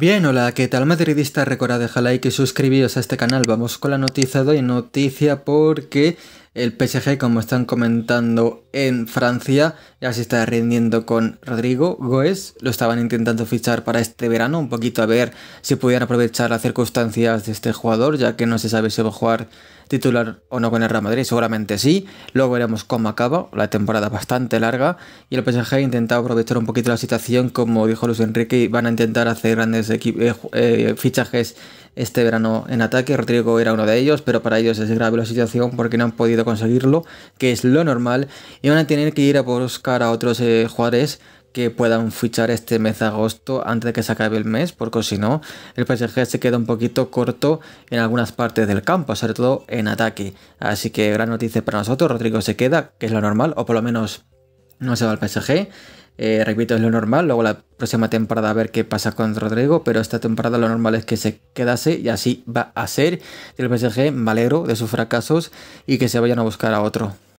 Bien, hola, ¿qué tal madridista? Recuerda dejar like y suscribiros a este canal. Vamos con la noticia de hoy, noticia porque el PSG, como están comentando en Francia, ya se está rindiendo con Rodrigo Goes. Lo estaban intentando fichar para este verano, un poquito a ver si pudieran aprovechar las circunstancias de este jugador, ya que no se sabe si va a jugar titular o no con el Real Madrid, seguramente sí. Luego veremos cómo acaba, la temporada bastante larga. Y el PSG ha intentado aprovechar un poquito la situación, como dijo Luis Enrique, van a intentar hacer grandes eh, eh, fichajes este verano en ataque. Rodrigo era uno de ellos, pero para ellos es grave la situación porque no han podido conseguirlo, que es lo normal, y van a tener que ir a buscar a otros eh, jugadores que puedan fichar este mes de agosto antes de que se acabe el mes, porque si no, el PSG se queda un poquito corto en algunas partes del campo, sobre todo en ataque. Así que gran noticia para nosotros, Rodrigo se queda, que es lo normal, o por lo menos no se va al PSG. Eh, repito, es lo normal. Luego la próxima temporada a ver qué pasa con Rodrigo, pero esta temporada lo normal es que se quedase y así va a ser. El PSG me alegro de sus fracasos y que se vayan a buscar a otro.